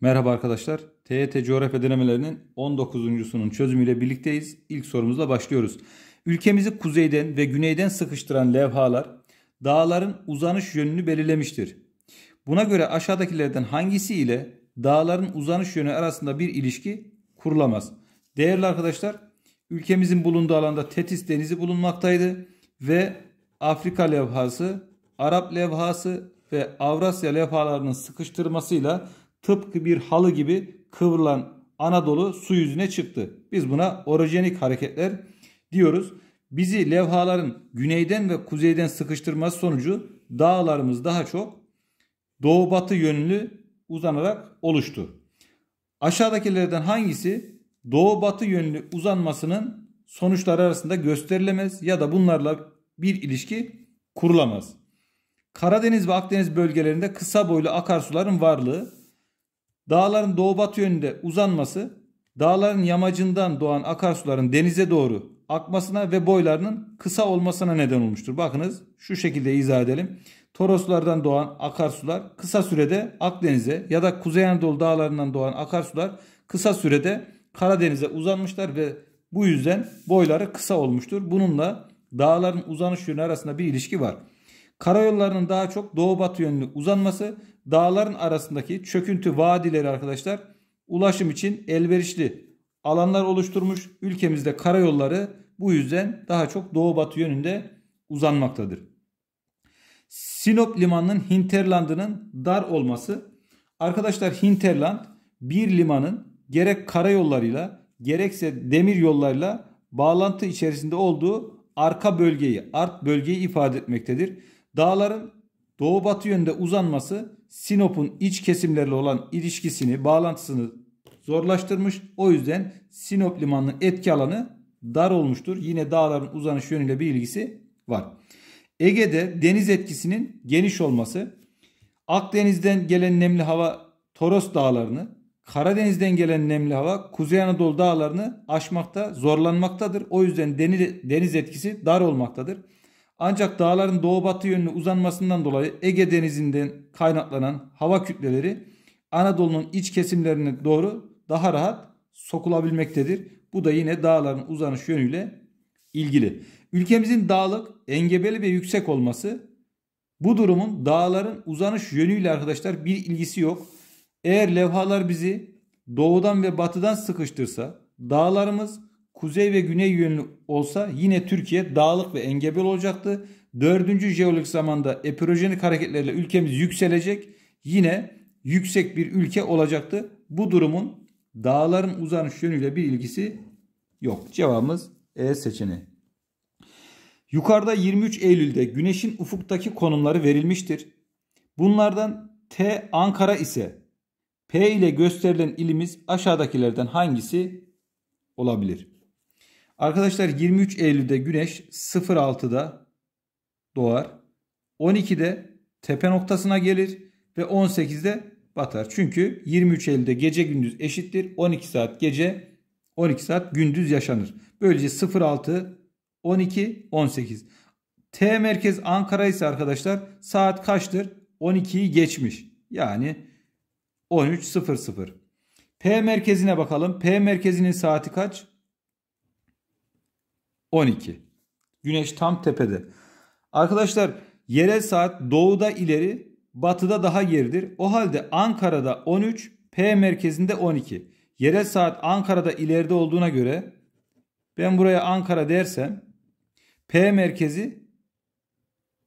Merhaba arkadaşlar. TET e coğrafya denemelerinin 19.sunun çözümüyle birlikteyiz. İlk sorumuzla başlıyoruz. Ülkemizi kuzeyden ve güneyden sıkıştıran levhalar dağların uzanış yönünü belirlemiştir. Buna göre aşağıdakilerden hangisi ile dağların uzanış yönü arasında bir ilişki kurulamaz? Değerli arkadaşlar, ülkemizin bulunduğu alanda Tetis Denizi bulunmaktaydı ve Afrika levhası, Arap levhası ve Avrasya levhalarının sıkıştırmasıyla tıpkı bir halı gibi kıvrılan Anadolu su yüzüne çıktı. Biz buna orojenik hareketler diyoruz. Bizi levhaların güneyden ve kuzeyden sıkıştırması sonucu dağlarımız daha çok doğu batı yönlü uzanarak oluştu. Aşağıdakilerden hangisi doğu batı yönlü uzanmasının sonuçları arasında gösterilemez ya da bunlarla bir ilişki kurulamaz. Karadeniz ve Akdeniz bölgelerinde kısa boylu akarsuların varlığı Dağların doğu batı yönünde uzanması dağların yamacından doğan akarsuların denize doğru akmasına ve boylarının kısa olmasına neden olmuştur. Bakınız şu şekilde izah edelim. Toroslardan doğan akarsular kısa sürede Akdeniz'e ya da Kuzey Anadolu dağlarından doğan akarsular kısa sürede Karadeniz'e uzanmışlar ve bu yüzden boyları kısa olmuştur. Bununla dağların uzanış yönü arasında bir ilişki var. Karayollarının daha çok doğu batı yönlü uzanması dağların arasındaki çöküntü vadileri arkadaşlar ulaşım için elverişli alanlar oluşturmuş. Ülkemizde karayolları bu yüzden daha çok doğu batı yönünde uzanmaktadır. Sinop limanının hinterlandının dar olması. Arkadaşlar hinterland bir limanın gerek karayollarıyla gerekse demir yollarıyla bağlantı içerisinde olduğu arka bölgeyi, art bölgeyi ifade etmektedir. Dağların doğu batı yönde uzanması Sinop'un iç kesimleriyle olan ilişkisini, bağlantısını zorlaştırmış. O yüzden Sinop limanının etki alanı dar olmuştur. Yine dağların uzanış yönüyle bir ilgisi var. Ege'de deniz etkisinin geniş olması Akdeniz'den gelen nemli hava Toros dağlarını, Karadeniz'den gelen nemli hava Kuzey Anadolu dağlarını aşmakta zorlanmaktadır. O yüzden deniz etkisi dar olmaktadır. Ancak dağların doğu batı yönüne uzanmasından dolayı Ege Denizi'nden kaynaklanan hava kütleleri Anadolu'nun iç kesimlerine doğru daha rahat sokulabilmektedir. Bu da yine dağların uzanış yönüyle ilgili. Ülkemizin dağlık, engebeli ve yüksek olması bu durumun dağların uzanış yönüyle arkadaşlar bir ilgisi yok. Eğer levhalar bizi doğudan ve batıdan sıkıştırsa dağlarımız kuzey ve güney yönlü olsa yine Türkiye dağlık ve engebel olacaktı. Dördüncü jeolojik zamanda epirojenik hareketlerle ülkemiz yükselecek. Yine yüksek bir ülke olacaktı. Bu durumun dağların uzanış yönüyle bir ilgisi yok. Cevabımız E seçeneği. Yukarıda 23 Eylül'de güneşin ufuktaki konumları verilmiştir. Bunlardan T Ankara ise P ile gösterilen ilimiz aşağıdakilerden hangisi olabilir? Arkadaşlar 23 Eylül'de güneş 06'da doğar. 12'de tepe noktasına gelir ve 18'de batar. Çünkü 23 Eylül'de gece gündüz eşittir. 12 saat gece 12 saat gündüz yaşanır. Böylece 06 12 18. T merkez Ankara ise arkadaşlar saat kaçtır? 12'yi geçmiş. Yani 13.00. P merkezine bakalım. P merkezinin saati kaç? 12. Güneş tam tepede. Arkadaşlar yerel saat doğuda ileri, batıda daha geridir. O halde Ankara'da 13, P merkezinde 12. Yerel saat Ankara'da ileride olduğuna göre ben buraya Ankara dersem P merkezi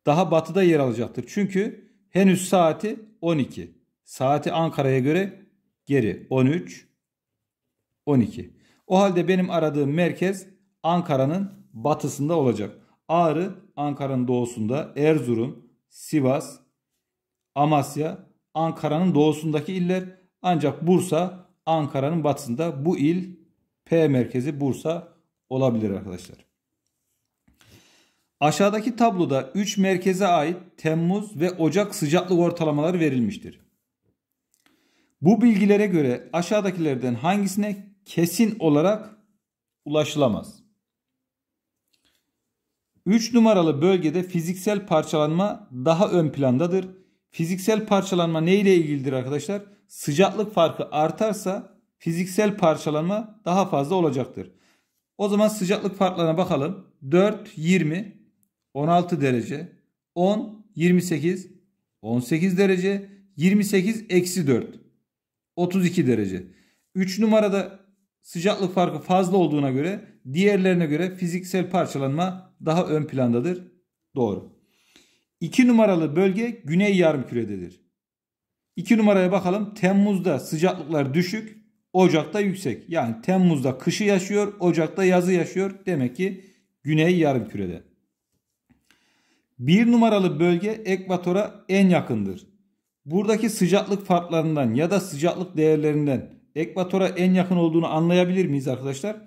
daha batıda yer alacaktır. Çünkü henüz saati 12. Saati Ankara'ya göre geri 13 12. O halde benim aradığım merkez Ankara'nın batısında olacak. Ağrı Ankara'nın doğusunda, Erzurum, Sivas, Amasya Ankara'nın doğusundaki iller ancak Bursa Ankara'nın batısında bu il P merkezi Bursa olabilir arkadaşlar. Aşağıdaki tabloda 3 merkeze ait Temmuz ve Ocak sıcaklık ortalamaları verilmiştir. Bu bilgilere göre aşağıdakilerden hangisine kesin olarak ulaşılamaz? 3 numaralı bölgede fiziksel parçalanma daha ön plandadır. Fiziksel parçalanma ne ile ilgilidir arkadaşlar? Sıcaklık farkı artarsa fiziksel parçalanma daha fazla olacaktır. O zaman sıcaklık farklarına bakalım. 4 20 16 derece 10 28 18 derece 28 eksi 4 32 derece. 3 numarada sıcaklık farkı fazla olduğuna göre diğerlerine göre fiziksel parçalanma daha ön plandadır. Doğru. 2 numaralı bölge güney yarımkürededir. 2 numaraya bakalım. Temmuz'da sıcaklıklar düşük, Ocak'ta yüksek. Yani Temmuz'da kışı yaşıyor, Ocak'ta yazı yaşıyor. Demek ki güney yarımkürede. 1 numaralı bölge ekvatora en yakındır. Buradaki sıcaklık farklarından ya da sıcaklık değerlerinden ekvatora en yakın olduğunu anlayabilir miyiz arkadaşlar?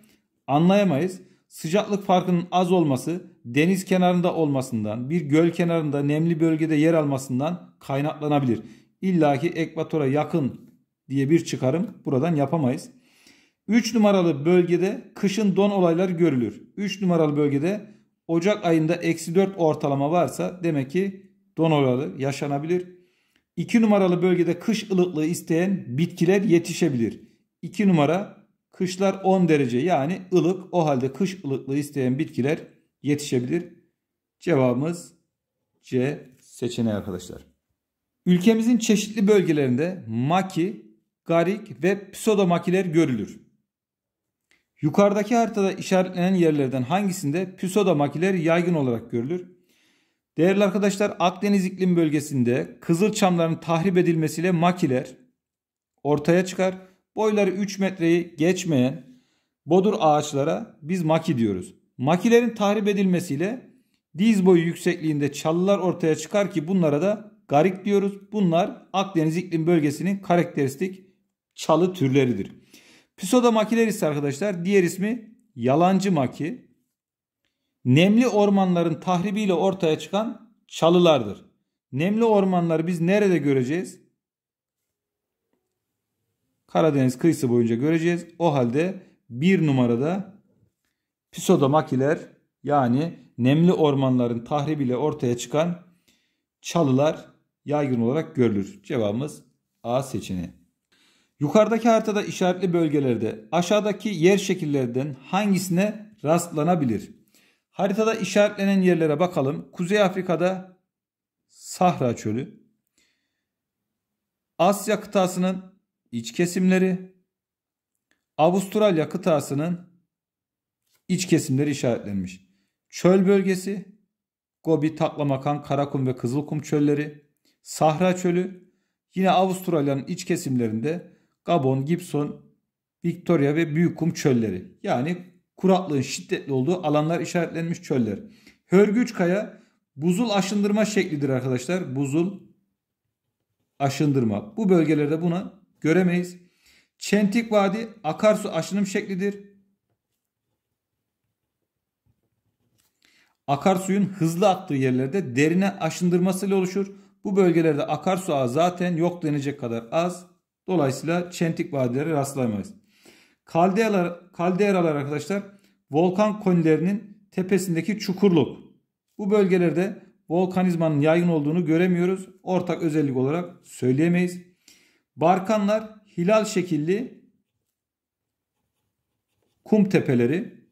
Anlayamayız. Sıcaklık farkının az olması deniz kenarında olmasından, bir göl kenarında nemli bölgede yer almasından kaynaklanabilir. İlla ki ekvatora yakın diye bir çıkarım buradan yapamayız. 3 numaralı bölgede kışın don olayları görülür. 3 numaralı bölgede Ocak ayında eksi 4 ortalama varsa demek ki don olayları yaşanabilir. 2 numaralı bölgede kış ılıklığı isteyen bitkiler yetişebilir. 2 numara kışlar 10 derece yani ılık o halde kış ılıklığı isteyen bitkiler yetişebilir. Cevabımız C seçeneği arkadaşlar. Ülkemizin çeşitli bölgelerinde maki, garik ve pseudomakiler görülür. Yukarıdaki haritada işaretlenen yerlerden hangisinde pseudomakiler yaygın olarak görülür? Değerli arkadaşlar Akdeniz iklim bölgesinde kızılçamların tahrip edilmesiyle makiler ortaya çıkar. Boyları 3 metreyi geçmeyen bodur ağaçlara biz maki diyoruz. Makilerin tahrip edilmesiyle diz boyu yüksekliğinde çalılar ortaya çıkar ki bunlara da garik diyoruz. Bunlar Akdeniz iklim bölgesinin karakteristik çalı türleridir. Pisoda makiler ise arkadaşlar diğer ismi yalancı maki nemli ormanların tahribiyle ortaya çıkan çalılardır. Nemli ormanları biz nerede göreceğiz? Karadeniz kıyısı boyunca göreceğiz. O halde bir numarada pisodomakiler yani nemli ormanların tahribiyle ortaya çıkan çalılar yaygın olarak görülür. Cevabımız A seçeneği. Yukarıdaki haritada işaretli bölgelerde aşağıdaki yer şekillerinden hangisine rastlanabilir? Haritada işaretlenen yerlere bakalım. Kuzey Afrika'da Sahra Çölü. Asya kıtasının iç kesimleri. Avustralya kıtasının iç kesimleri işaretlenmiş. Çöl bölgesi, Gobi, Taklamakan, Karakum ve Kızılkum çölleri, Sahra Çölü, yine Avustralya'nın iç kesimlerinde Gabon, Gibson, Victoria ve Büyük Kum çölleri. Yani kuraklığın şiddetli olduğu alanlar işaretlenmiş çöller. Hörgüç kaya buzul aşındırma şeklidir arkadaşlar. Buzul aşındırma. Bu bölgelerde buna göremeyiz. Çentik Vadi akarsu aşınım şeklidir. Akarsuyun hızlı aktığı yerlerde derine aşındırmasıyla oluşur. Bu bölgelerde akarsu ağı zaten yok denecek kadar az. Dolayısıyla çentik vadilere rastlayamayız. Kaldeyalar, kalderalar arkadaşlar volkan konilerinin tepesindeki çukurluk. Bu bölgelerde volkanizmanın yaygın olduğunu göremiyoruz. Ortak özellik olarak söyleyemeyiz. Barkanlar hilal şekilli kum tepeleri.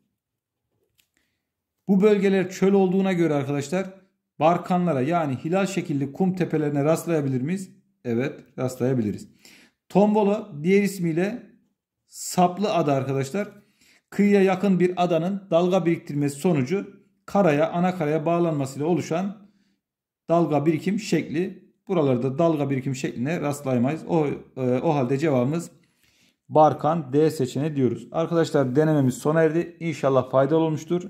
Bu bölgeler çöl olduğuna göre arkadaşlar barkanlara yani hilal şekilli kum tepelerine rastlayabilir miyiz? Evet rastlayabiliriz. Tombolo diğer ismiyle saplı ada arkadaşlar. Kıyıya yakın bir adanın dalga biriktirmesi sonucu karaya, ana karaya bağlanmasıyla oluşan dalga birikim şekli. Buralarda dalga birikim şekline rastlayamayız. O, e, o halde cevabımız Barkan D seçeneği diyoruz. Arkadaşlar denememiz sona erdi. İnşallah faydalı olmuştur.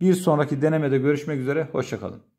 Bir sonraki denemede görüşmek üzere. Hoşçakalın.